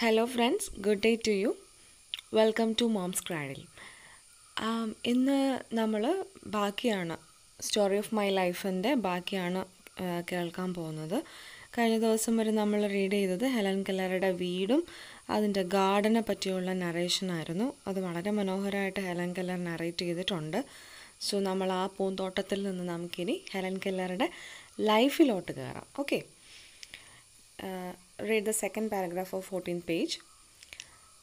Hello friends good day to you welcome to mom's cradle ഇന്ന് നമ്മൾ ബാക്കിയാണ് story of my ലൈഫിൻ്റെ ബാക്കിയാണ് കേൾക്കാൻ പോകുന്നത് കഴിഞ്ഞ ദിവസം വരെ നമ്മൾ റീഡ് ചെയ്തത് ഹെലൻ കെല്ലറുടെ വീടും അതിൻ്റെ ഗാർഡനെ പറ്റിയുള്ള നറേഷനായിരുന്നു അത് വളരെ മനോഹരമായിട്ട് ഹെലൻ കെല്ലർ നറേറ്റ് ചെയ്തിട്ടുണ്ട് സോ നമ്മൾ ആ പൂന്തോട്ടത്തിൽ നിന്ന് നമുക്കിനി ഹെലൻ കെല്ലറുടെ ലൈഫിലോട്ട് കയറാം okay read the second paragraph of 14th page.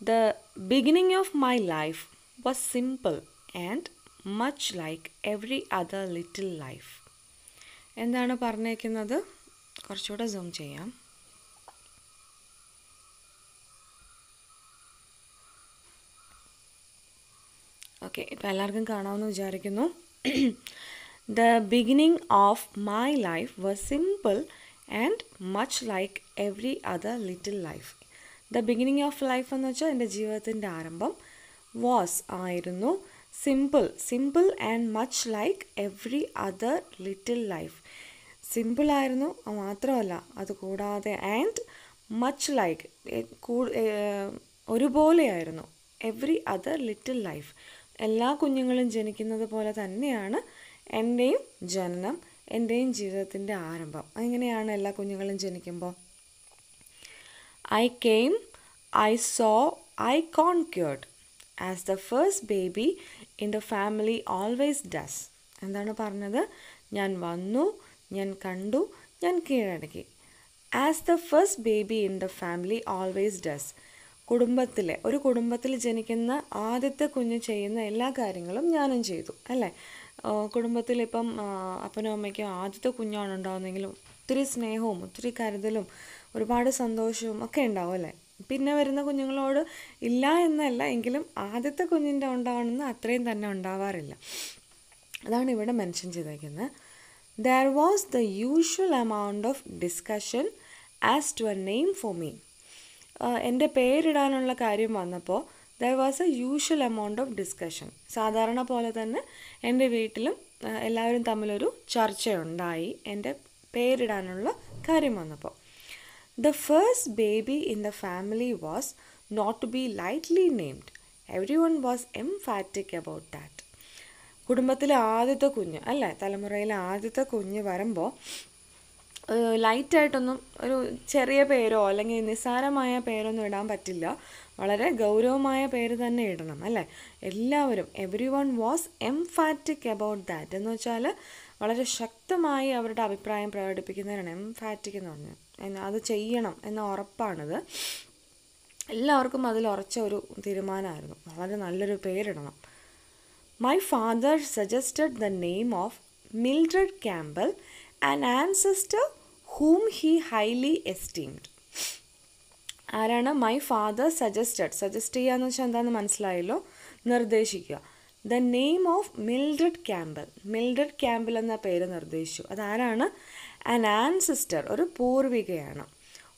The beginning of my life was simple and much like every other little life. എന്താണ് പറഞ്ഞേക്കുന്നത് കുറച്ചുകൂടെ സൂം ചെയ്യാം ഓക്കെ ഇപ്പം എല്ലാവർക്കും കാണാമെന്ന് വിചാരിക്കുന്നു the beginning of my life was simple and much like every other little life the beginning of life എന്ന് വെച്ചാൽ എൻ്റെ ജീവിതത്തിൻ്റെ ആരംഭം വാസ് ആയിരുന്നു simple simple and much like every other little life സിമ്പിളായിരുന്നു മാത്രമല്ല അതുകൂടാതെ ആൻഡ് മച്ച് ലൈക്ക് ഒരുപോലെയായിരുന്നു എവ്രി അതർ ലിറ്റിൽ ലൈഫ് എല്ലാ കുഞ്ഞുങ്ങളും ജനിക്കുന്നത് പോലെ തന്നെയാണ് എൻ്റെയും ജനനം എൻ്റെയും ജീവിതത്തിൻ്റെ ആരംഭം അങ്ങനെയാണ് എല്ലാ കുഞ്ഞുങ്ങളും ജനിക്കുമ്പോൾ I came, I saw, I conquered. As the first baby in the family always does എന്താണ് പറഞ്ഞത് ഞാൻ വന്നു ഞാൻ കണ്ടു ഞാൻ കീഴടക്കി as the first baby in the family always does കുടുംബത്തിലെ ഒരു കുടുംബത്തിൽ ജനിക്കുന്ന ആദ്യത്തെ കുഞ്ഞ് ചെയ്യുന്ന എല്ലാ കാര്യങ്ങളും ഞാനും ചെയ്തു അല്ലേ കുടുംബത്തിൽ ഇപ്പം അപ്പനും അമ്മയ്ക്കും ആദ്യത്തെ കുഞ്ഞാണ് ഉണ്ടാകുന്നെങ്കിലും ഒത്തിരി സ്നേഹവും ഒത്തിരി കരുതലും ഒരുപാട് സന്തോഷവും ഒക്കെ ഉണ്ടാവും അല്ലേ പിന്നെ വരുന്ന കുഞ്ഞുങ്ങളോട് ഇല്ല എന്നല്ല എങ്കിലും ആദ്യത്തെ കുഞ്ഞിൻ്റെ ഉണ്ടാവണമെന്ന് അത്രയും തന്നെ ഉണ്ടാവാറില്ല അതാണ് ഇവിടെ മെൻഷൻ ചെയ്തേക്കുന്നത് there was the usual amount of discussion as to a name for me എൻ്റെ പേരിടാനുള്ള കാര്യം വന്നപ്പോൾ there was a usual amount of discussion സാധാരണ പോലെ തന്നെ എൻ്റെ വീട്ടിലും എല്ലാവരും തമ്മിലൊരു ചർച്ചയുണ്ടായി എൻ്റെ പേരിടാനുള്ള കാര്യം വന്നപ്പോൾ The first baby in the family was not to be lightly named. Everyone was emphatic about that. കുടുംബത്തിലെ ആദ്യത്തെ കുഞ്ഞ് അല്ലേ തലമുറയിലെ ആദ്യത്തെ കുഞ്ഞ് വരുമ്പോൾ ലൈറ്റായിട്ടൊന്നും ഒരു ചെറിയ പേരോ അല്ലെങ്കിൽ നിസ്സാരമായ പേരൊന്നും ഇടാൻ പറ്റില്ല വളരെ ഗൗരവമായ പേര് തന്നെ ഇടണം അല്ലേ എല്ലാവരും every one was emphatic about that എന്ന് വെച്ചാൽ വളരെ ശക്തമായി അവരുടെ അഭിപ്രായം പ്രകടിപ്പിക്കുന്നവരാണ് എംഫാറ്റിക് എന്ന് പറഞ്ഞത് അത് ചെയ്യണം എന്ന ഉറപ്പാണത് എല്ലാവർക്കും അതിൽ ഉറച്ച ഒരു തീരുമാനമായിരുന്നു വളരെ നല്ലൊരു പേരിടണം my father suggested the name of Mildred Campbell and ancestor whom he highly esteemed ആരാണ് മൈ ഫാദർ സജസ്റ്റഡ് സജസ്റ്റ് ചെയ്യുക എന്ന് വെച്ചാൽ എന്താണെന്ന് മനസ്സിലായല്ലോ നിർദ്ദേശിക്കുക the name of Mildred Campbell Mildred Campbell എന്ന പേര് നിർദ്ദേശിച്ചു അതാരാണ് ആൻ ആൻസിസ്റ്റർ ഒരു പൂർവികയാണ്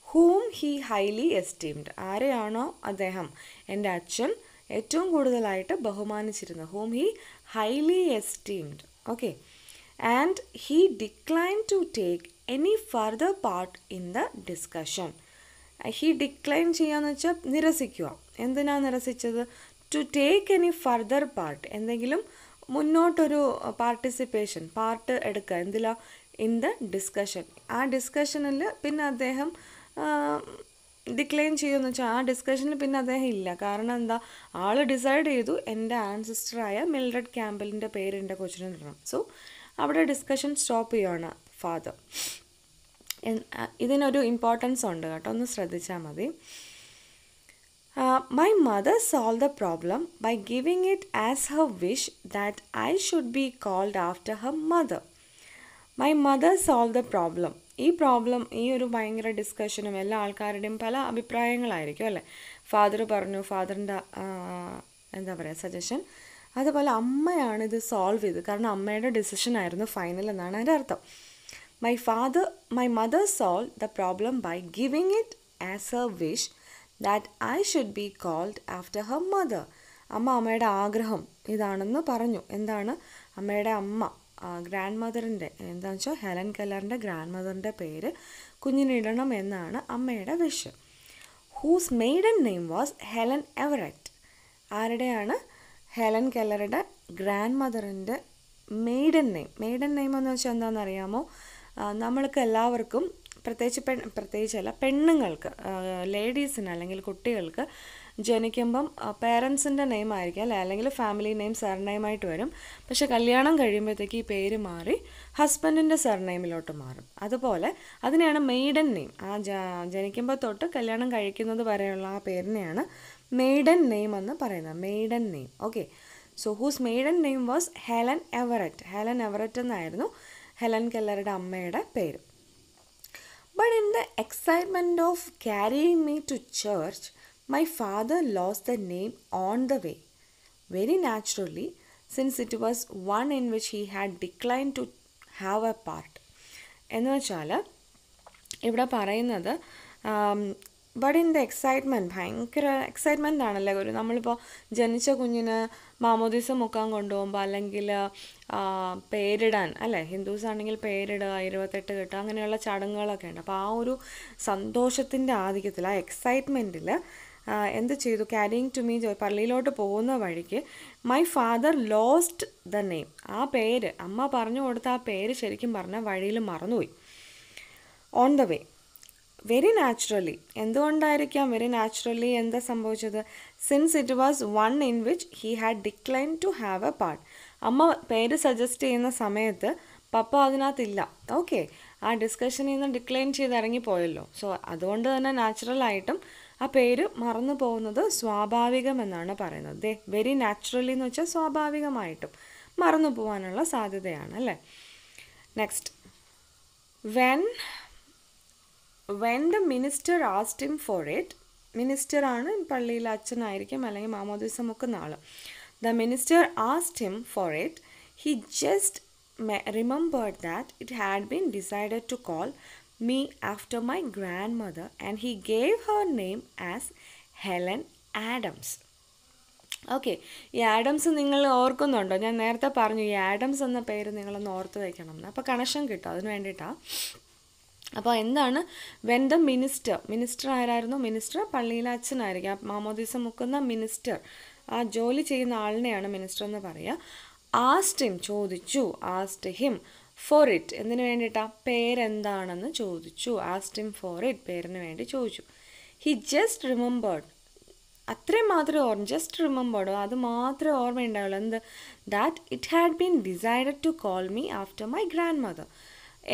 ഹൂം ഹി ഹൈലി എസ്റ്റീംഡ് ആരെയാണോ അദ്ദേഹം എൻ്റെ അച്ഛൻ ഏറ്റവും കൂടുതലായിട്ട് ബഹുമാനിച്ചിരുന്നത് whom he highly esteemed okay and he decline to take any further part in the discussion he decline ചെയ്യാന്ന് വെച്ചാൽ നിരസിക്കുക എന്തിനാണ് നിരസിച്ചത് to take any further part എന്തെങ്കിലും മുന്നോട്ടൊരു പാർട്ടിസിപ്പേഷൻ പാർട്ട് എടുക്കുക എന്തിലാ ഇൻ ദ ഡിസ്കഷൻ ആ ഡിസ്കഷനിൽ പിന്നെ അദ്ദേഹം ഡിക്ലെയിൻ uh, ചെയ്യുമെന്ന് വെച്ചാൽ ആ ഡിസ്കഷനിൽ പിന്നെ അദ്ദേഹം ഇല്ല കാരണം എന്താ ആൾ ഡിസൈഡ് ചെയ്തു എൻ്റെ ആൻസിസ്റ്ററായ മിൽറഡ് ക്യാമ്പലിൻ്റെ പേര് എൻ്റെ കൊച്ചിനെ ഇടണം സോ അവിടെ ഡിസ്കഷൻ സ്റ്റോപ്പ് ചെയ്യുകയാണ് ഫാദർ ഇതിനൊരു ഇമ്പോർട്ടൻസ് ഉണ്ട് കേട്ടോ ഒന്ന് ശ്രദ്ധിച്ചാൽ മതി Uh, my mother solved the problem by giving it as her wish that I should be called after her mother. My mother solve the problem ഈ പ്രോബ്ലം ഈ ഒരു ഭയങ്കര ഡിസ്കഷനും എല്ലാ ആൾക്കാരുടെയും പല അഭിപ്രായങ്ങളായിരിക്കും അല്ലേ ഫാദർ പറഞ്ഞു ഫാദറിൻ്റെ എന്താ പറയുക സജഷൻ അതുപോലെ അമ്മയാണ് ഇത് സോൾവ് ചെയ്തത് കാരണം അമ്മയുടെ ഡിസിഷൻ ആയിരുന്നു ഫൈനൽ എന്നാണ് അതിൻ്റെ അർത്ഥം my father my mother solve the problem by giving it as a wish that I should be called after her mother അമ്മ അമ്മയുടെ ആഗ്രഹം ഇതാണെന്ന് പറഞ്ഞു എന്താണ് അമ്മയുടെ അമ്മ ഗ്രാൻഡ് മദറിൻ്റെ എന്താണെന്ന് വെച്ചാൽ ഹെലൻ കല്ലറിൻ്റെ ഗ്രാൻഡ് മദറിൻ്റെ പേര് കുഞ്ഞിനിടണം എന്നാണ് അമ്മയുടെ wish whose maiden name was Helen Everett ആരുടെയാണ് ഹെലൻ കല്ലറുടെ ഗ്രാൻഡ് മദറിൻ്റെ മെയ്ഡൻ നെയിം മെയ്ഡൻ നെയിം എന്ന് വെച്ചാൽ എന്താണെന്ന് അറിയാമോ നമ്മൾക്ക് എല്ലാവർക്കും പ്രത്യേകിച്ച് പെൺ പ്രത്യേകിച്ചല്ല പെണ്ണുങ്ങൾക്ക് ലേഡീസിന് അല്ലെങ്കിൽ കുട്ടികൾക്ക് ജനിക്കുമ്പം പേരൻസിൻ്റെ നെയിം ആയിരിക്കും അല്ലെ അല്ലെങ്കിൽ ഫാമിലി നെയിം സർനെയിമായിട്ട് വരും പക്ഷെ കല്യാണം കഴിയുമ്പോഴത്തേക്ക് ഈ പേര് മാറി ഹസ്ബൻഡിൻ്റെ സർനെയിമിലോട്ട് മാറും അതുപോലെ അതിനെയാണ് മെയ്ഡൻ നെയിം ആ ജനിക്കുമ്പോൾ തൊട്ട് കല്യാണം കഴിക്കുന്നത് വരെയുള്ള ആ പേരിനെയാണ് മെയ്ഡൻ നെയിം എന്ന് പറയുന്നത് maiden name okay so whose maiden name was Helen Everett Helen Everett എന്നായിരുന്നു ഹെലൻ കെല്ലറുടെ അമ്മയുടെ പേര് But in the excitement of carrying me to church, my father lost the name on the way. Very naturally, since it was one in which he had declined to have a part. എന്ന് വെച്ചാൽ ഇവിടെ പറയുന്നത് but in the excitement ഭയങ്കര excitement ആണല്ലേ ഒരു നമ്മളിപ്പോൾ ജനിച്ച കുഞ്ഞിന് മാമോദീസ മുക്കാൻ കൊണ്ടുപോകുമ്പോൾ അല്ലെങ്കിൽ പേരിടാൻ അല്ലേ ഹിന്ദുസ് ആണെങ്കിൽ പേരിടുക ഇരുപത്തെട്ട് കിട്ടുക അങ്ങനെയുള്ള ചടങ്ങുകളൊക്കെ ഉണ്ട് അപ്പോൾ ആ ഒരു സന്തോഷത്തിൻ്റെ ആധിക്യത്തിൽ ആ എക്സൈറ്റ്മെൻറ്റിൽ എന്ത് ചെയ്തു ക്യാരിങ് ടു മീ പള്ളിയിലോട്ട് പോകുന്ന വഴിക്ക് my father lost the name ആ പേര് അമ്മ പറഞ്ഞു കൊടുത്ത ആ പേര് ശരിക്കും പറഞ്ഞാൽ വഴിയിൽ മറന്നുപോയി on the way very naturally എന്തുകൊണ്ടായിരിക്കാം വെരി നാച്ചുറലി എന്താ സംഭവിച്ചത് since it was one in which he had decline to have a part അമ്മ പേര് സജസ്റ്റ് ചെയ്യുന്ന സമയത്ത് പപ്പ അതിനകത്തില്ല ഓക്കെ ആ ഡിസ്കഷനിൽ നിന്ന് ഡിക്ലൈൻ ചെയ്ത് ഇറങ്ങിപ്പോയല്ലോ സോ അതുകൊണ്ട് തന്നെ നാച്ചുറലായിട്ടും ആ പേര് മറന്നു പോകുന്നത് സ്വാഭാവികമെന്നാണ് പറയുന്നത് ദേ വെരി നാച്ചുറലി എന്ന് വെച്ചാൽ സ്വാഭാവികമായിട്ടും മറന്നു പോകാനുള്ള സാധ്യതയാണ് അല്ലേ next when when the minister asked him for it മിനിസ്റ്ററാണ് പള്ളിയിൽ അച്ഛനായിരിക്കും അല്ലെങ്കിൽ മാമോദിസം ഒക്കെ നാൾ the minister asked him for it he just remembered that it had been decided to call me after my grandmother and he gave her name as Helen Adams okay ഈ Adams നിങ്ങൾ ഓർക്കുന്നുണ്ടോ ഞാൻ നേരത്തെ പറഞ്ഞു ഈ Adams എന്ന പേര് നിങ്ങളൊന്ന് ഓർത്ത് വയ്ക്കണം എന്ന് അപ്പോൾ കണക്ഷൻ കിട്ടും അതിന് വേണ്ടിയിട്ടാണ് അപ്പോൾ എന്താണ് വെൻ ദ മിനിസ്റ്റർ മിനിസ്റ്റർ ആരായിരുന്നു മിനിസ്റ്റർ പള്ളിയിലെ അച്ഛനായിരിക്കും ആ മാമോദീസ മുക്കുന്ന മിനിസ്റ്റർ ആ ജോലി ചെയ്യുന്ന ആളിനെയാണ് മിനിസ്റ്റർ എന്ന് പറയുക ആസ്റ്റ് ഹിം ചോദിച്ചു ആസ്റ്റ് ഹിം ഫോർ ഇറ്റ് എന്തിനു വേണ്ടിയിട്ടാ പേരെന്താണെന്ന് ചോദിച്ചു ആസ്റ്റ് ഹിം ഫോർ ഇറ്റ് പേരിന് വേണ്ടി ചോദിച്ചു ഹി ജസ്റ്റ് റിമെമ്പേർഡ് അത്രയും മാത്രമേ ഓർമ്മ ജസ്റ്റ് റിമെമ്പേർഡ് അത് മാത്രമേ ഓർമ്മയുണ്ടാവുള്ളൂ എന്ത് that it had been decide to call me after my grandmother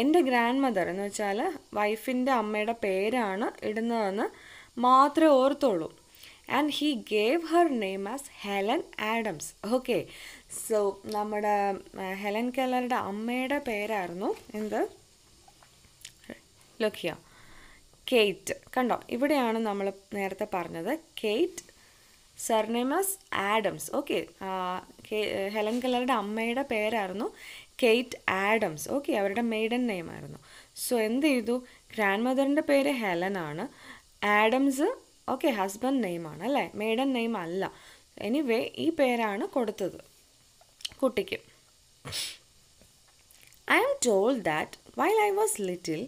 എൻ്റെ ഗ്രാൻഡ് മദർ എന്ന് വെച്ചാൽ വൈഫിൻ്റെ അമ്മയുടെ പേരാണ് ഇടുന്നതെന്ന് മാത്രമേ ഓർത്തുള്ളൂ and he gave her name as Helen Adams okay so നമ്മുടെ ഹെലൻ കെല്ലറുടെ അമ്മയുടെ പേരായിരുന്നു എന്ത് ലൊക്കിയ കേറ്റ് കണ്ടോ ഇവിടെയാണ് നമ്മൾ നേരത്തെ പറഞ്ഞത് Kate surname as Adams okay Helen കെല്ലറുടെ അമ്മയുടെ പേരായിരുന്നു കെയ്റ്റ് ആഡംസ് ഓക്കെ അവരുടെ മെയ്ഡൻ നെയിമായിരുന്നു സോ എന്ത് ചെയ്തു ഗ്രാൻഡ് മദറിൻ്റെ പേര് ഹെലനാണ് ആഡംസ് ഓക്കെ ഹസ്ബൻഡ് നെയിമാണ് അല്ലേ മെയ്ഡൻ നെയിം അല്ല എനിവേ ഈ പേരാണ് കൊടുത്തത് കുട്ടിക്ക് I'm told that while I was little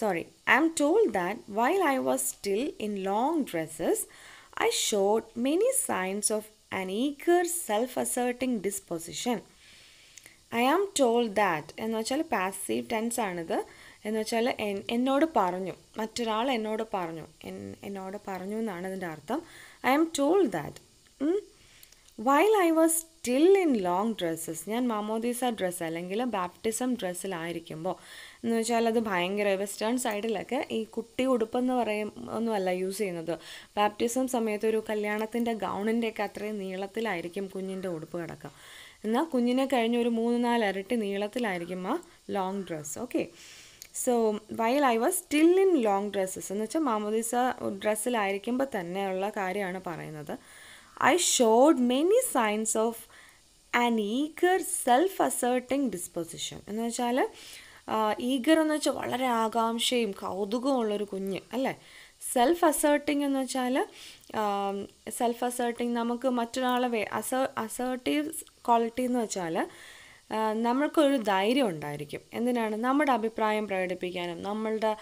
sorry I'm told that while I was still in long dresses I showed many signs of an eager self asserting disposition I am told that എന്ന് വെച്ചാൽ passive tense ആണിത് എന്ന് വെച്ചാൽ എന്നോട് പറഞ്ഞു മറ്റൊരാൾ എന്നോട് പറഞ്ഞു എന്നോട് പറഞ്ഞു എന്നാണ് ഇതിൻ്റെ അർത്ഥം I am told that while I was still in long dresses ഞാൻ മാമോദീസ ഡ്രസ്സ് അല്ലെങ്കിൽ ബാപ്റ്റിസം ഡ്രസ്സിലായിരിക്കുമ്പോൾ എന്ന് വെച്ചാൽ അത് ഭയങ്കര വെസ്റ്റേൺ സൈഡിലൊക്കെ ഈ കുട്ടി ഉടുപ്പെന്ന് പറയും ഒന്നുമല്ല യൂസ് ചെയ്യുന്നത് ബാപ്റ്റിസം സമയത്ത് ഒരു കല്യാണത്തിൻ്റെ ഗൗണിൻ്റെയൊക്കെ അത്രയും നീളത്തിലായിരിക്കും കുഞ്ഞിൻ്റെ ഉടുപ്പ് കിടക്കുക എന്നാൽ കുഞ്ഞിനെ കഴിഞ്ഞ് ഒരു മൂന്ന് നാല് ഇരട്ടി നീളത്തിലായിരിക്കും ആ long dress okay so while I was still in long dresses എന്ന് വെച്ചാൽ മാമോദിസ ഡ്രസ്സിലായിരിക്കുമ്പോൾ തന്നെയുള്ള കാര്യമാണ് പറയുന്നത് I showed many signs of an eager self asserting disposition എന്ന് വെച്ചാൽ ഈഗർ എന്ന് വെച്ചാൽ വളരെ ആകാംക്ഷയും ഉള്ളൊരു കുഞ്ഞ് അല്ലേ സെൽഫ് അസേർട്ടിങ് എന്ന് വെച്ചാൽ സെൽഫ് അസേർട്ടിങ് നമുക്ക് മറ്റൊരാളെ വേ അസ അസേർട്ടീവ് ക്വാളിറ്റി എന്ന് വെച്ചാൽ നമ്മൾക്കൊരു ധൈര്യം ഉണ്ടായിരിക്കും എന്തിനാണ് നമ്മുടെ അഭിപ്രായം പ്രകടിപ്പിക്കാനും നമ്മളുടെ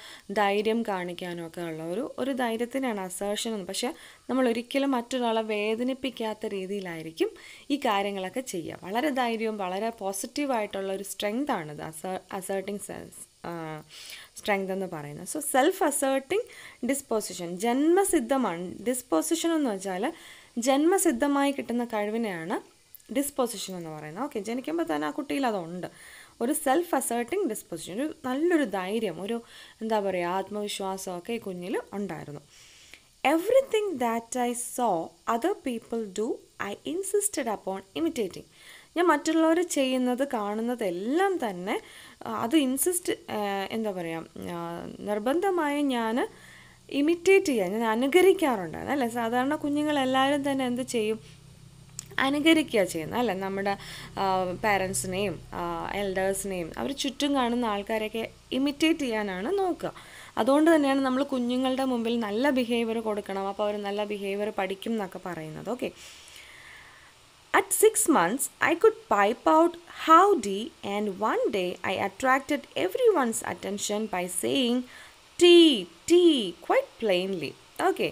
ധൈര്യം കാണിക്കാനും ഒക്കെ ഉള്ള ഒരു ഒരു ധൈര്യത്തിനാണ് അസേർഷൻ എന്ന് പക്ഷേ നമ്മൾ ഒരിക്കലും മറ്റൊരാളെ വേദനിപ്പിക്കാത്ത രീതിയിലായിരിക്കും ഈ കാര്യങ്ങളൊക്കെ ചെയ്യുക വളരെ ധൈര്യവും വളരെ പോസിറ്റീവായിട്ടുള്ള ഒരു സ്ട്രെങ്താണ് അത് അസേർട്ടിങ് സെൻസ് സ്ട്രെങ്ത് എന്ന് പറയുന്നത് സോ സെൽഫ് അസേർട്ടിങ് ഡിസ്പോസിഷൻ ജന്മസിദ്ധമാണ് ഡിസ്പോസിഷൻ എന്ന് വെച്ചാൽ ജന്മസിദ്ധമായി കിട്ടുന്ന കഴിവിനെയാണ് ഡിസ്പോസിഷൻ എന്ന് പറയുന്നത് ഓക്കെ ജനിക്കുമ്പോൾ തന്നെ ആ കുട്ടിയിൽ അതുണ്ട് ഒരു സെൽഫ് അസേർട്ടിങ് ഡിസ്പോസിഷൻ ഒരു നല്ലൊരു ധൈര്യം ഒരു എന്താ പറയുക ആത്മവിശ്വാസമൊക്കെ ഈ കുഞ്ഞിൽ ഉണ്ടായിരുന്നു everything that I saw other people do I insisted upon imitating ഞാൻ മറ്റുള്ളവർ ചെയ്യുന്നത് കാണുന്നതെല്ലാം തന്നെ അത് ഇൻസിസ്റ്റ് എന്താ പറയുക നിർബന്ധമായും ഞാൻ ഇമിറ്റേറ്റ് ചെയ്യാൻ ഞാൻ അനുകരിക്കാറുണ്ട് അല്ലേ സാധാരണ കുഞ്ഞുങ്ങളെല്ലാവരും തന്നെ എന്ത് ചെയ്യും അനുകരിക്കുക ചെയ്യുന്നത് അല്ലേ നമ്മുടെ പാരൻസിനെയും എൽഡേഴ്സിനെയും അവർ ചുറ്റും കാണുന്ന ആൾക്കാരെയൊക്കെ ഇമിറ്റേറ്റ് ചെയ്യാനാണ് നോക്കുക അതുകൊണ്ട് തന്നെയാണ് നമ്മൾ കുഞ്ഞുങ്ങളുടെ മുമ്പിൽ നല്ല ബിഹേവിയർ കൊടുക്കണം അപ്പോൾ അവർ നല്ല ബിഹേവിയർ പഠിക്കും എന്നൊക്കെ പറയുന്നത് okay At six months, I could pipe out howdy, and one day I attracted everyone's attention by saying tea, tea quite plainly. Okay.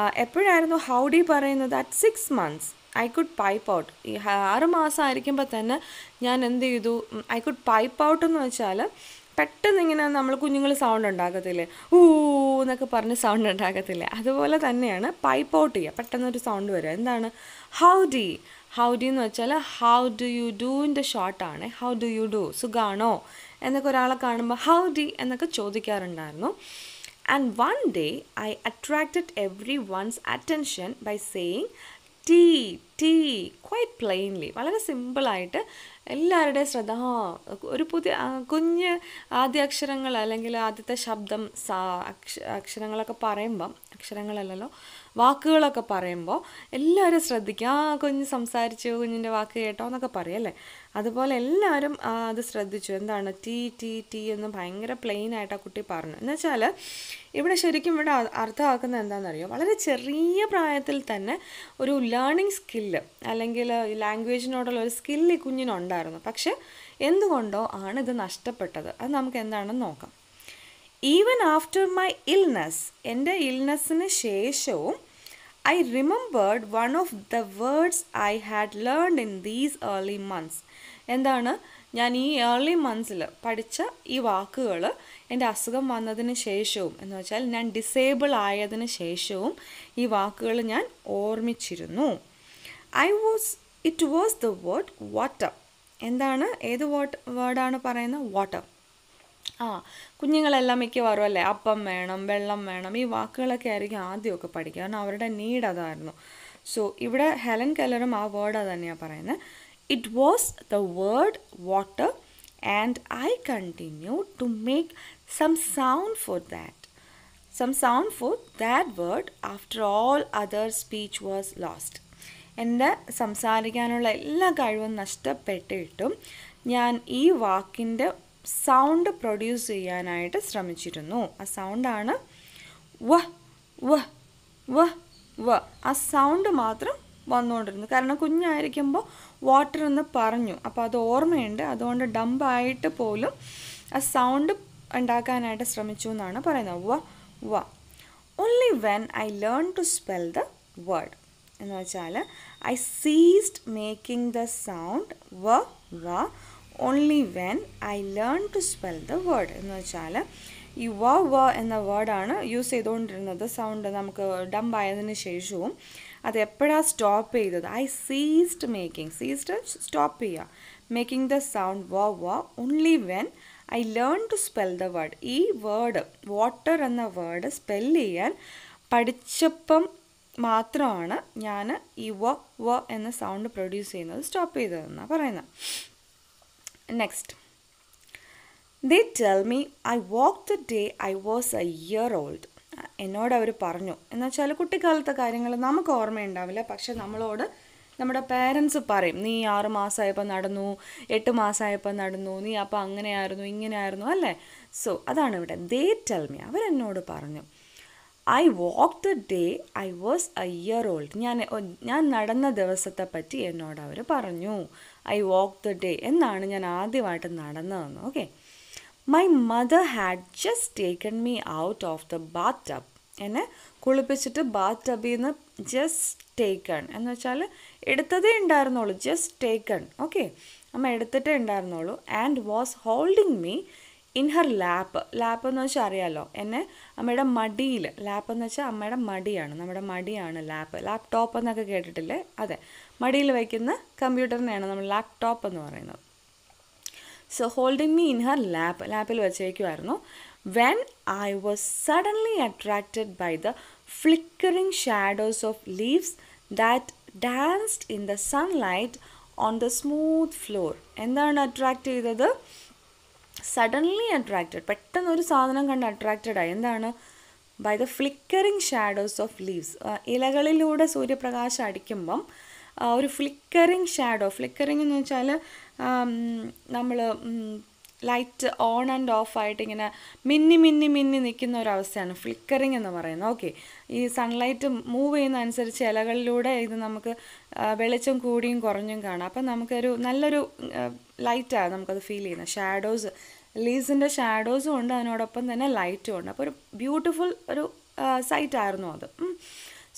Uh, എപ്പോഴായിരുന്നു ഹൗഡി പറയുന്നത് at six months I could pipe out ഈ ആറ് മാസം ആയിരിക്കുമ്പോൾ തന്നെ ഞാൻ എന്ത് ചെയ്തു ഐ കുഡ് പൈപ്പ് ഔട്ട് എന്ന് വെച്ചാൽ പെട്ടെന്ന് ഇങ്ങനെ നമ്മൾ കുഞ്ഞുങ്ങൾ സൗണ്ട് ഉണ്ടാക്കത്തില്ലേ ഊ എന്നൊക്കെ പറഞ്ഞ് സൗണ്ട് ഉണ്ടാക്കത്തില്ലേ അതുപോലെ തന്നെയാണ് പൈപ്പ് ഔട്ട് ചെയ്യുക പെട്ടെന്നൊരു സൗണ്ട് വരിക എന്താണ് ഹൗ ഡി ഹൗ ഡി എന്ന് വെച്ചാൽ ഹൗ ഡു യു ഡൂവിൻ്റെ ഷോർട്ടാണ് ഹൗ ഡു യു ഡു സുഖാണോ എന്നൊക്കെ ഒരാളെ കാണുമ്പോൾ ഹൗ ഡി എന്നൊക്കെ ചോദിക്കാറുണ്ടായിരുന്നു and one day I attracted everyone's attention by saying tea tea quite plainly വളരെ സിമ്പിളായിട്ട് എല്ലാവരുടെയും ശ്രദ്ധ ഒരു പുതിയ കുഞ്ഞ് ആദ്യ അക്ഷരങ്ങൾ അല്ലെങ്കിൽ ആദ്യത്തെ ശബ്ദം സാ അക്ഷരങ്ങളൊക്കെ പറയുമ്പം അക്ഷരങ്ങളല്ലല്ലോ വാക്കുകളൊക്കെ പറയുമ്പോൾ എല്ലാവരും ശ്രദ്ധിക്കുക ആ കുഞ്ഞ് സംസാരിച്ചു കുഞ്ഞിൻ്റെ വാക്ക് കേട്ടോ എന്നൊക്കെ പറയല്ലേ അതുപോലെ എല്ലാവരും അത് ശ്രദ്ധിച്ചു എന്താണ് ടി ടി ടി എന്ന് ഭയങ്കര പ്ലെയിൻ ആയിട്ട് ആ കുട്ടി പറഞ്ഞു എന്ന് വെച്ചാൽ ഇവിടെ ശരിക്കും ഇവിടെ അർത്ഥമാക്കുന്നത് എന്താണെന്നറിയോ വളരെ ചെറിയ പ്രായത്തിൽ തന്നെ ഒരു ലേണിംഗ് സ്കില്ല് അല്ലെങ്കിൽ ലാംഗ്വേജിനോടുള്ള ഒരു സ്കില്ല് കുഞ്ഞിനുണ്ടായിരുന്നു പക്ഷേ എന്തുകൊണ്ടോ ആണ് ഇത് നഷ്ടപ്പെട്ടത് അത് നമുക്ക് എന്താണെന്ന് നോക്കാം ഈവൻ ആഫ്റ്റർ മൈ ഇൽനെസ് എൻ്റെ ഇൽനെസ്സിന് ശേഷവും I remembered one of the words I had learned in these early months. എന്താണ് ഞാൻ ഈ ഏർലി മന്ത്സിൽ പഠിച്ച ഈ വാക്കുകൾ എൻ്റെ അസുഖം വന്നതിന് ശേഷവും എന്ന് വെച്ചാൽ ഞാൻ ഡിസേബിൾ ആയതിന് ശേഷവും ഈ വാക്കുകൾ ഞാൻ ഓർമ്മിച്ചിരുന്നു I was it was the word water എന്താണ് ഏത് വേർഡ് വേർഡാണ് പറയുന്നത് വാട്ടർ ആ കുഞ്ഞുങ്ങളെല്ലാം മിക്കവാറും അല്ലേ അപ്പം വേണം വെള്ളം വേണം ഈ വാക്കുകളൊക്കെ ആയിരിക്കും ആദ്യമൊക്കെ പഠിക്കുക കാരണം അവരുടെ നീഡ് അതായിരുന്നു സോ ഇവിടെ ഹെലൻ കെല്ലറും ആ വേർഡ് തന്നെയാണ് പറയുന്നത് it was the word water and I continue to make some sound for that some sound for that word after all other speech was lost എൻ്റെ സംസാരിക്കാനുള്ള എല്ലാ കഴിവും നഷ്ടപ്പെട്ടിട്ടും ഞാൻ ഈ വാക്കിൻ്റെ സൗണ്ട് പ്രൊഡ്യൂസ് ചെയ്യാനായിട്ട് ശ്രമിച്ചിരുന്നു ആ സൗണ്ടാണ് വ വ വ വ ആ സൗണ്ട് മാത്രം വന്നുകൊണ്ടിരുന്നു കാരണം കുഞ്ഞായിരിക്കുമ്പോൾ വാട്ടർ എന്ന് പറഞ്ഞു അപ്പോൾ അത് ഓർമ്മയുണ്ട് അതുകൊണ്ട് ഡമ്പായിട്ട് പോലും ആ സൗണ്ട് ഉണ്ടാക്കാനായിട്ട് ശ്രമിച്ചു എന്നാണ് പറയുന്നത് wah wah only when I learn to spell the word എന്ന് വെച്ചാൽ I ceased making the sound wah wah only when I learn to spell the word എന്ന് വെച്ചാൽ ഈ വ വ എന്ന വേർഡാണ് യൂസ് ചെയ്തുകൊണ്ടിരുന്നത് സൗണ്ട് നമുക്ക് ഡംപ് ആയതിന് ശേഷവും അത് എപ്പോഴാണ് സ്റ്റോപ്പ് ചെയ്തത് I ceased making ceased stop ചെയ്യുക making the sound wah wah only when I learn to spell the word ഈ വേർഡ് വാട്ടർ എന്ന വേർഡ് സ്പെൽ ചെയ്യാൻ പഠിച്ചപ്പം മാത്രമാണ് ഞാൻ ഈ വ വ എന്ന സൗണ്ട് പ്രൊഡ്യൂസ് ചെയ്യുന്നത് സ്റ്റോപ്പ് ചെയ്തതെന്നാണ് പറയുന്നത് next they tell me I walk the day I was a year old എന്നോട് അവർ പറഞ്ഞു എന്നുവെച്ചാൽ കുട്ടിക്കാലത്തെ കാര്യങ്ങൾ നമുക്ക് ഓർമ്മയുണ്ടാവില്ല പക്ഷെ നമ്മളോട് നമ്മുടെ പേരൻസ് പറയും നീ ആറ് മാസമായപ്പോൾ നടന്നു എട്ട് മാസമായപ്പോൾ നടന്നു നീ അപ്പോൾ അങ്ങനെയായിരുന്നു ഇങ്ങനെയായിരുന്നു അല്ലേ സോ അതാണ് ഇവിടെ ദേ ടെൽ മീ അവരെന്നോട് പറഞ്ഞു I walk the day I was a year old ഞാൻ ഞാൻ നടന്ന ദിവസത്തെ പറ്റി എന്നോട് അവർ പറഞ്ഞു ഐ വാക്ക് ദ ഡേ എന്നാണ് ഞാൻ ആദ്യമായിട്ട് നടന്നതെന്ന് okay my mother had just taken me out of the bath tub എന്നെ കുളിപ്പിച്ചിട്ട് ബാത്ത് ടബിൽ നിന്ന് ജസ്റ്റ് ടേക്കൺ എന്ന് വെച്ചാൽ എടുത്തതേ ഉണ്ടായിരുന്നുള്ളൂ ജസ്റ്റ് ടേക്കൺ ഓക്കെ അമ്മ എടുത്തിട്ടേ ഉണ്ടായിരുന്നുള്ളൂ and was holding me in her lap lap എന്ന് വെച്ചാൽ അറിയാമല്ലോ എന്നെ അമ്മയുടെ മടിയിൽ ലാപ്പ് എന്ന് വെച്ചാൽ അമ്മയുടെ മടിയാണ് നമ്മുടെ മടിയാണ് ലാപ്പ് ലാപ്ടോപ്പ് എന്നൊക്കെ കേട്ടിട്ടില്ലേ അതെ മടിയിൽ വയ്ക്കുന്ന കമ്പ്യൂട്ടറിനെയാണ് നമ്മൾ ലാപ്ടോപ്പ് എന്ന് പറയുന്നത് so holding me in her lap ലാപ്പിൽ വെച്ചേക്കുമായിരുന്നു when I was suddenly attracted by the flickering shadows of leaves that danced in the sunlight on the smooth floor എന്താണ് അട്രാക്റ്റ് ചെയ്തത് സഡൻലി അട്രാക്റ്റഡ് പെട്ടെന്ന് ഒരു സാധനം കണ്ട് അട്രാക്റ്റഡ് ആയി എന്താണ് by the flickering shadows of leaves ഇലകളിലൂടെ സൂര്യപ്രകാശം അടിക്കുമ്പം ഒരു ഫ്ലിക്കറിങ് ഷാഡോ ഫ്ലിക്കറിങ് എന്ന് വെച്ചാൽ നമ്മൾ ലൈറ്റ് ഓൺ ആൻഡ് ഓഫ് ആയിട്ട് ഇങ്ങനെ മിന്നി മിന്നി മിന്നി നിൽക്കുന്ന ഒരു അവസ്ഥയാണ് ഫ്ലിക്കറിങ് എന്ന് പറയുന്നത് ഓക്കെ ഈ സൺലൈറ്റ് മൂവ് ചെയ്യുന്ന അനുസരിച്ച് ഇലകളിലൂടെ ഇത് നമുക്ക് വെളിച്ചം കൂടിയും കുറഞ്ഞും കാണാം അപ്പം നമുക്കൊരു നല്ലൊരു ലൈറ്റാണ് നമുക്കത് ഫീൽ ചെയ്യുന്നത് ഷാഡോസ് ലീസിൻ്റെ ഷാഡോസും ഉണ്ട് അതിനോടൊപ്പം തന്നെ ലൈറ്റും ഉണ്ട് അപ്പോൾ ഒരു ബ്യൂട്ടിഫുൾ ഒരു സൈറ്റായിരുന്നു അത്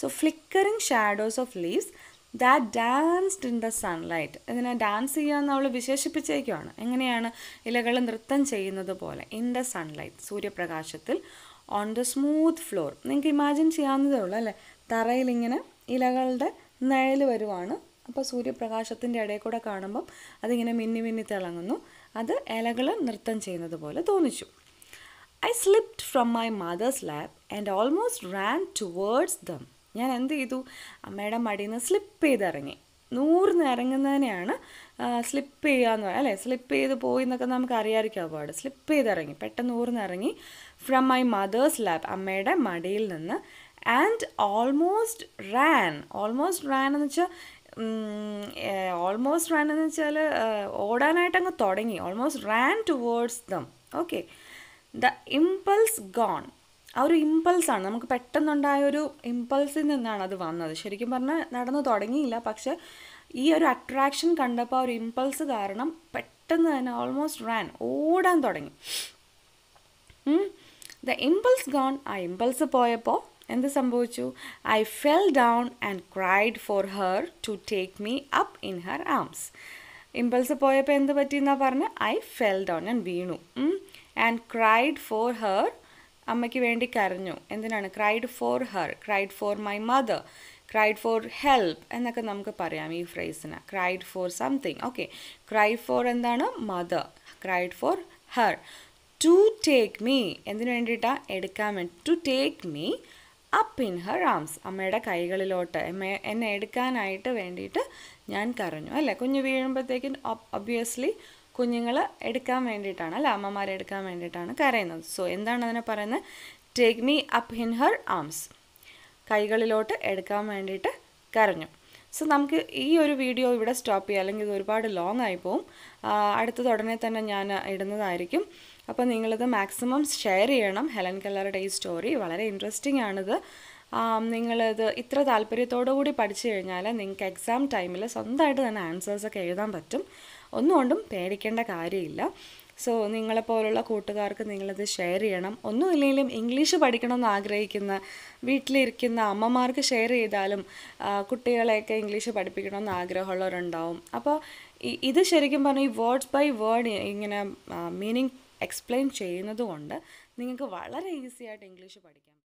so flickering shadows of leaves that danced in the sunlight അതിനെ ഡാൻസ് ചെയ്യാമെന്ന് അവൾ വിശേഷിപ്പിച്ചേക്കുവാണ് എങ്ങനെയാണ് ഇലകൾ നൃത്തം ചെയ്യുന്നത് പോലെ ഇൻ ദ സൺലൈറ്റ് സൂര്യപ്രകാശത്തിൽ ഓൺ ദ സ്മൂത്ത് ഫ്ലോർ നിങ്ങൾക്ക് ഇമാജിൻ ചെയ്യാവുന്നതേ ഉള്ളൂ അല്ലേ തറയിലിങ്ങനെ ഇലകളുടെ നിഴൽ വരുവാണ് അപ്പോൾ സൂര്യപ്രകാശത്തിൻ്റെ ഇടയിൽ കൂടെ കാണുമ്പം അതിങ്ങനെ മിന്നി മിന്നി തിളങ്ങുന്നു അത് ഇലകൾ നൃത്തം ചെയ്യുന്നത് പോലെ തോന്നിച്ചു I slipped from my mother's lap and almost ran towards them ഞാൻ എന്ത് ചെയ്തു അമ്മയുടെ മടിയിൽ നിന്ന് സ്ലിപ്പ് ചെയ്തിറങ്ങി നൂറിന് ഇറങ്ങുന്നതിനെയാണ് സ്ലിപ്പ് ചെയ്യുക എന്ന് പറയാം അല്ലേ സ്ലിപ്പ് ചെയ്ത് പോയി എന്നൊക്കെ നമുക്ക് അറിയാതിരിക്കും അവാർഡ് സ്ലിപ്പ് ചെയ്തിറങ്ങി പെട്ടെന്ന് ഊർന്ന് ഇറങ്ങി ഫ്രം മൈ മദേഴ്സ് ലാബ് അമ്മയുടെ മടിയിൽ നിന്ന് and almost ran almost ran എന്ന് വെച്ചാൽ ഓൾമോസ്റ്റ് റാൻ എന്ന് വെച്ചാൽ ഓടാനായിട്ട് അങ്ങ് തുടങ്ങി almost ran towards them okay the impulse gone ആ ഒരു ഇമ്പൾസാണ് നമുക്ക് പെട്ടെന്നുണ്ടായ ഒരു ഇമ്പൾസിൽ നിന്നാണ് അത് വന്നത് ശരിക്കും പറഞ്ഞാൽ നടന്നു തുടങ്ങിയില്ല പക്ഷെ ഈ ഒരു അട്രാക്ഷൻ കണ്ടപ്പോൾ ആ ഒരു ഇമ്പൾസ് കാരണം പെട്ടെന്ന് തന്നെ ഓൾമോസ്റ്റ് റാൻ ഓടാൻ തുടങ്ങി ദ ഇമ്പൾസ് ഗോൺ ആ ഇമ്പൾസ് പോയപ്പോൾ എന്ത് സംഭവിച്ചു I fell down and cried for her to take me up in her arms impulse പോയപ്പോൾ എന്ത് എന്നാ പറഞ്ഞ് ഐ ഫെൽ ഡൗൺ ഞാൻ വീണു ആൻഡ് ക്രൈഡ് ഫോർ ഹെർ അമ്മയ്ക്ക് വേണ്ടി കരഞ്ഞു എന്തിനാണ് cried for her cried for my mother cried for help എന്നൊക്കെ നമുക്ക് പറയാം ഈ ഫ്രേസിന് cried for something okay cry for എന്താണ് mother cried for her to take me എന്തിനു വേണ്ടിയിട്ടാ എടുക്കാൻ വേണ്ടി to take me up in her arms അമ്മയുടെ കൈകളിലോട്ട് എന്നെ എടുക്കാനായിട്ട് വേണ്ടിയിട്ട് ഞാൻ കരഞ്ഞു അല്ലേ കുഞ്ഞ് വീഴുമ്പോഴത്തേക്കും ഒബ്വിയസ്ലി കുഞ്ഞുങ്ങൾ എടുക്കാൻ വേണ്ടിയിട്ടാണ് അല്ലെ അമ്മമാരെ എടുക്കാൻ വേണ്ടിയിട്ടാണ് കരയുന്നത് സോ എന്താണ് അതിനെ പറയുന്നത് take me up in her arms കൈകളിലോട്ട് എടുക്കാൻ വേണ്ടിയിട്ട് കരഞ്ഞു സോ നമുക്ക് ഈ ഒരു വീഡിയോ ഇവിടെ സ്റ്റോപ്പ് ചെയ്യാം അല്ലെങ്കിൽ ഇത് ഒരുപാട് ലോങ് ആയി പോവും അടുത്തത് ഉടനെ തന്നെ ഞാൻ ഇടുന്നതായിരിക്കും അപ്പോൾ നിങ്ങളിത് മാക്സിമം ഷെയർ ചെയ്യണം ഹെലൻ കല്ലറുടെ ഈ സ്റ്റോറി വളരെ ഇൻട്രസ്റ്റിംഗ് ആണിത് നിങ്ങളിത് ഇത്ര താല്പര്യത്തോടു കൂടി പഠിച്ചു കഴിഞ്ഞാൽ നിങ്ങൾക്ക് എക്സാം ടൈമിൽ സ്വന്തമായിട്ട് തന്നെ ആൻസേഴ്സൊക്കെ എഴുതാൻ പറ്റും ഒന്നുകൊണ്ടും പേടിക്കേണ്ട കാര്യമില്ല സോ നിങ്ങളെപ്പോലുള്ള കൂട്ടുകാർക്ക് നിങ്ങളത് ഷെയർ ചെയ്യണം ഒന്നുമില്ലെങ്കിലും ഇംഗ്ലീഷ് പഠിക്കണമെന്ന് ആഗ്രഹിക്കുന്ന വീട്ടിലിരിക്കുന്ന അമ്മമാർക്ക് ഷെയർ ചെയ്താലും കുട്ടികളെയൊക്കെ ഇംഗ്ലീഷ് പഠിപ്പിക്കണമെന്ന് ആഗ്രഹമുള്ളവരുണ്ടാവും അപ്പോൾ ഇത് ശരിക്കും പറഞ്ഞാൽ ഈ വേർഡ്സ് ബൈ വേർഡ് ഇങ്ങനെ മീനിങ് എക്സ്പ്ലെയിൻ ചെയ്യുന്നത് നിങ്ങൾക്ക് വളരെ ഈസിയായിട്ട് ഇംഗ്ലീഷ് പഠിക്കാം